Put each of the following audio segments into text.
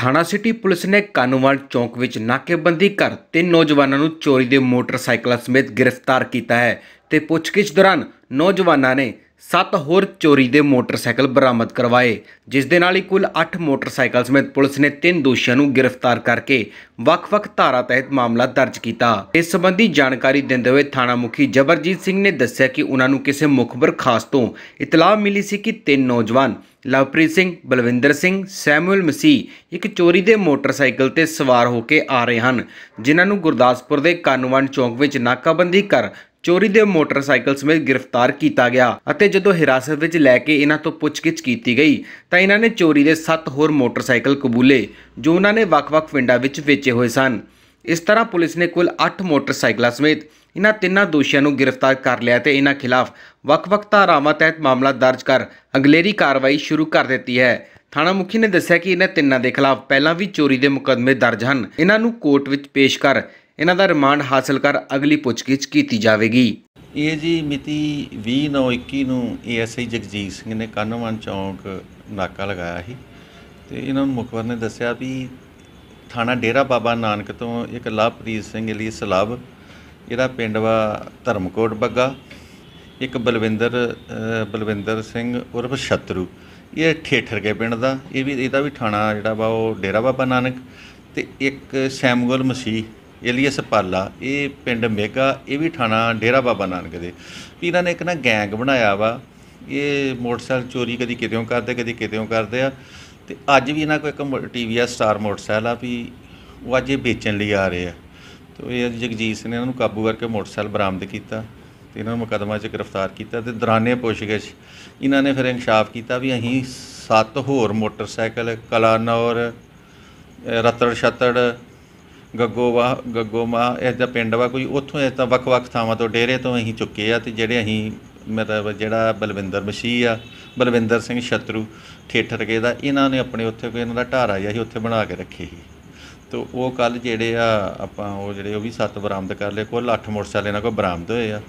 ਥਾਣਾ city police ਨੇ ਕਾਨੂੰਵਾਲ ਚੌਂਕ ਵਿੱਚ ਨਾਕੇਬੰਦੀ ਕਰ ਤਿੰਨ ਨੌਜਵਾਨਾਂ ਨੂੰ ਚੋਰੀ ਦੇ ਮੋਟਰਸਾਈਕਲਾਂ ਸਮੇਤ ਗ੍ਰਿਫਤਾਰ ਕੀਤਾ ਹੈ ਤੇ ਪੁੱਛਗਿੱਛ ਦੌਰਾਨ ਨੌਜਵਾਨਾਂ ਨੇ ਸੱਤ ਹੋਰ ਚੋਰੀ ਦੇ ਮੋਟਰਸਾਈਕਲ ਬਰਾਮਦ ਕਰਵਾਏ ਜਿਸ ਦੇ ਨਾਲ ਹੀ ਕੁੱਲ 8 ਮੋਟਰਸਾਈਕਲ ਸਮੇਤ ਪੁਲਿਸ ਨੇ ਤਿੰਨ ਦੋਸ਼ੀਆਂ ਨੂੰ ਗ੍ਰਿਫਤਾਰ ਕਰਕੇ ਵੱਖ-ਵੱਖ ਧਾਰਾ ਤਹਿਤ ਮਾਮਲਾ ਦਰਜ ਕੀਤਾ ਇਸ ਸੰਬੰਧੀ ਜਾਣਕਾਰੀ ਦਿੰਦੇ ਹੋਏ ਥਾਣਾ ਮੁਖੀ ਜਬਰਜੀਤ ਸਿੰਘ ਨੇ ਦੱਸਿਆ ਕਿ ਉਹਨਾਂ ਨੂੰ ਕਿਸੇ ਮੁਖਬਰ ਖਾਸ ਤੋਂ ਇਤਲਾਹ ਮਿਲੀ ਸੀ ਕਿ ਤਿੰਨ ਨੌਜਵਾਨ ਲਵਪ੍ਰੀਤ ਸਿੰਘ ਬਲਵਿੰਦਰ ਸਿੰਘ ਸੈਮੂਅਲ ਮਸੀ ਇੱਕ ਚੋਰੀ ਦੇ ਮੋਟਰਸਾਈਕਲ ਤੇ ਸਵਾਰ ਹੋ ਕੇ ਆ ਰਹੇ ਹਨ ਜਿਨ੍ਹਾਂ ਨੂੰ ਗੁਰਦਾਸਪੁਰ ਦੇ ਕਾਨੂੰਨ ਚੌਂਕ ਵਿੱਚ ਨਾਕਾਬੰਦੀ ਕਰ ਚੋਰੀ ਦੇ ਮੋਟਰਸਾਈਕਲ ਸਮੇਤ ਗ੍ਰਿਫਤਾਰ ਕੀਤਾ ਗਿਆ ਅਤੇ ਜਦੋਂ ਹਿਰਾਸਤ ਵਿੱਚ ਲੈ ਕੇ ਇਹਨਾਂ ਤੋਂ ਪੁੱਛਗਿੱਛ ਕੀਤੀ ਗਈ ਤਾਂ ਇਹਨਾਂ ਨੇ ਚੋਰੀ ਦੇ 7 ਹੋਰ ਮੋਟਰਸਾਈਕਲ ਕਬੂਲੇ ਜੋ ਉਹਨਾਂ ਨੇ ਵੱਖ-ਵੱਖ ਪਿੰਡਾਂ ਵਿੱਚ ਵੇਚੇ ਹੋਏ ਸਨ ਇਸ ਤਰ੍ਹਾਂ ਪੁਲਿਸ ਨੇ ਕੁੱਲ 8 ਮੋਟਰਸਾਈਕਲਾਂ ਸਮੇਤ ਇਹਨਾਂ ਤਿੰਨਾਂ ਦੋਸ਼ੀਆਂ ਨੂੰ ਗ੍ਰਿਫਤਾਰ ਕਰ ਲਿਆ ਤੇ ਇਹਨਾਂ ਖਿਲਾਫ ਵੱਖ-ਵੱਖ ਧਾਰਾਵਾਂ ਤਹਿਤ ਮਾਮਲਾ ਦਰਜ ਕਰ ਅਗਲੇਰੀ ਕਾਰਵਾਈ ਸ਼ੁਰੂ ਕਰ ਦਿੱਤੀ ਹੈ ਥਾਣਾ ਮੁਖੀ ਨੇ ਦੱਸਿਆ ਕਿ ਇਹਨਾਂ ਤਿੰਨਾਂ ਦੇ ਖਿਲਾਫ ਪਹਿਲਾਂ ਵੀ ਚੋਰੀ ਦੇ ਮੁਕਦਮੇ ਦਰਜ ਹਨ ਇਹਨਾਂ ਨੂੰ ਕੋਰਟ ਵਿੱਚ ਪੇਸ਼ ਕਰ ਇਹਨਾਂ ਦਾ ਰਿਮਾਂਡ ਹਾਸਲ ਕਰ ਅਗਲੀ ਪੁੱਛਗਿੱਛ ਕੀਤੀ ਜਾਵੇਗੀ ਇਹ ਜੀ ਮਿਤੀ 20/9/21 ਨੂੰ ਏਐਸਆਈ ਜਗਜੀਤ ਸਿੰਘ ਨੇ ਕਨਵਨ ਚੌਂਕ ਨਾਕਾ ਲਗਾਇਆ ਸੀ ਤੇ ਇਹਨਾਂ ਨੂੰ ਮੁਖਬਰ ਨੇ ਦੱਸਿਆ ਵੀ ਥਾਣਾ ਡੇਰਾ ਬਾਬਾ ਨਾਨਕ ਤੋਂ ਇੱਕ ਲਵਪ੍ਰੀਤ ਸਿੰਘ ਲਈ ਸਲਾਬ ਇਹਦਾ ਪਿੰਡ ਵਾ ਧਰਮਕੋਟ ਬੱਗਾ ਇੱਕ ਬਲਵਿੰਦਰ ਬਲਵਿੰਦਰ ਸਿੰਘ ਉਰਫ ਸ਼ਤਰੂ ਇਹ ਠੇਠਰ ਕੇ ਪਿੰਡ ਦਾ ਇਹ ਵੀ ਇਹਦਾ ਵੀ ਥਾਣਾ ਜਿਹੜਾ ਵਾ ਉਹ ਡੇਰਾ ਬਾਬਾ ਨਾਨਕ ਤੇ ਇੱਕ ਸੈਮਗੁਲ ਮਸੀਹ ਇਲੀਅਸ ਪਾਲਾ ਇਹ ਪਿੰਡ ਮੇਗਾ ਇਹ ਵੀ ਥਾਣਾ ਡੇਰਾ ਬਾਬਾ ਨਾਨਕ ਦੇ ਵੀ ਇਹਨਾਂ ਨੇ ਇੱਕ ਨਾ ਗੈਂਗ ਬਣਾਇਆ ਵਾ ਇਹ ਮੋਟਰਸਾਈਕਲ ਚੋਰੀ ਕਦੀ ਕਿਤੇੋਂ ਕਰਦੇ ਕਦੀ ਕਿਤੇੋਂ ਕਰਦੇ ਆ ਤੇ ਅੱਜ ਵੀ ਇਹਨਾਂ ਕੋਲ ਇੱਕ ਟੀਵੀਆ ਸਟਾਰ ਮੋਟਰਸਾਈਕਲ ਆ ਵੀ ਉਹ ਅੱਜ ਇਹ ਵੇਚਣ ਲਈ ਆ ਰਹੇ ਆ ਤੇ ਇਹ ਜਗਜੀਤ ਸਿੰਘ ਨੇ ਇਹਨਾਂ ਨੂੰ ਕਾਬੂ ਕਰਕੇ ਮੋਟਰਸਾਈਕਲ ਬਰਾਮਦ ਕੀਤਾ ਤੇ ਇਹਨਾਂ ਨੂੰ ਮੁਕਦਮਾ 'ਚ ਗ੍ਰਿਫਤਾਰ ਕੀਤਾ ਤੇ ਗਏ ਸੀ ਇਹਨਾਂ ਨੇ ਫਿਰ ਇਨਸ਼ਾਫ ਕੀਤਾ ਵੀ ਅਸੀਂ ਸੱਤ ਹੋਰ ਮੋਟਰਸਾਈਕਲ ਕਲਾਨੌਰ ਰਤੜ ਛਤੜ ਗੱਗੋਵਾ ਗੱਗੋਮਾ ਇਹ ਤਾਂ ਪਿੰਡ ਵਾ ਕੋਈ ਉੱਥੋਂ ਇਹ ਤਾਂ ਵੱਖ-ਵੱਖ ਥਾਵਾਂ ਤੋਂ ਡੇਰੇ ਤੋਂ ਅਸੀਂ ਚੁੱਕੇ ਆ ਤੇ ਜਿਹੜੇ ਅਸੀਂ ਮਤਲਬ ਜਿਹੜਾ ਬਲਵਿੰਦਰ ਮਸ਼ੀ ਆ ਬਲਵਿੰਦਰ ਸਿੰਘ ਛਤਰੂ ਥੀਏਟਰ ਕੇ ਦਾ ਇਹਨਾਂ ਨੇ ਆਪਣੇ ਉੱਥੇ ਕੋਈ ਇਹਨਾਂ ਦਾ ਢਾਰਾ ਜਿਹਾ ਸੀ ਉੱਥੇ ਬਣਾ ਕੇ ਰੱਖੀ ਸੀ ਤੋ ਉਹ ਕੱਲ ਜਿਹੜੇ ਆ ਆਪਾਂ ਉਹ ਜਿਹੜੇ ਉਹ ਵੀ ਸੱਤ ਬਰਾਮਦ ਕਰ ਲਏ ਕੁੱਲ 8 ਮੋਟਰਸਾਈਕਲ ਇਹਨਾਂ ਕੋਲ ਬਰਾਮਦ ਹੋਏ ਆ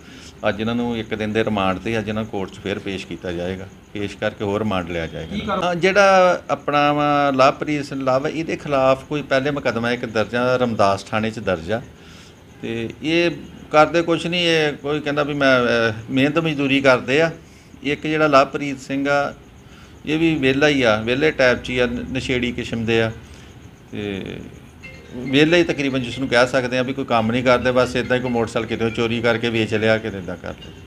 ਅੱਜ ਇਹਨਾਂ ਨੂੰ ਇੱਕ ਦਿਨ ਦੇ ਰਿਮਾਂਡ ਤੇ ਅੱਜ ਇਹਨਾਂ ਕੋਰਟ 'ਚ ਫੇਰ ਪੇਸ਼ ਕੀਤਾ ਜਾਏਗਾ ਪੇਸ਼ ਕਰਕੇ ਹੋਰ ਰਿਮਾਂਡ ਲਿਆ ਜਾਏਗਾ ਜਿਹੜਾ ਆਪਣਾ ਲਾਪਰੀਸ ਸਿੰਘ ਲਾਵ ਇਹਦੇ ਖਿਲਾਫ ਕੋਈ ਪਹਿਲੇ ਮੁਕਦਮਾ ਇੱਕ ਦਰਜਾ ਰਮਦਾਸ ਥਾਣੇ 'ਚ ਦਰਜਾ ਤੇ ਇਹ ਕਰਦੇ ਕੁਛ ਨਹੀਂ ਇਹ ਕੋਈ ਕਹਿੰਦਾ ਵੀ ਮੈਂ ਮਿਹਨਤ ਮਜ਼ਦੂਰੀ ਕਰਦੇ ਆ ਇੱਕ ਜਿਹੜਾ ਲਾਪਰੀਤ ਸਿੰਘ ਆ ਇਹ ਵੀ ਵਿਹਲਾ ਹੀ ਆ ਵਿਹਲੇ ਟਾਈਪ 'ਚ ਆ ਨਸ਼ੇੜੀ ਕਿਸਮ ਦੇ ਆ ਤੇ ਵਿਹਲੇ ਹੀ ਤਕਰੀਬਨ ਜਿਸ ਨੂੰ ਕਹਿ ਸਕਦੇ ਆ ਵੀ ਕੋਈ ਕੰਮ ਨਹੀਂ ਕਰਦੇ ਬਸ ਇਦਾਂ ਹੀ ਕੋਈ ਮੋਟਰਸਾਈਕਲ ਕਿਤੇ ਚੋਰੀ ਕਰਕੇ ਵੇਚ ਲਿਆ ਕਿਤੇ ਇਦਾਂ ਕਰਦੇ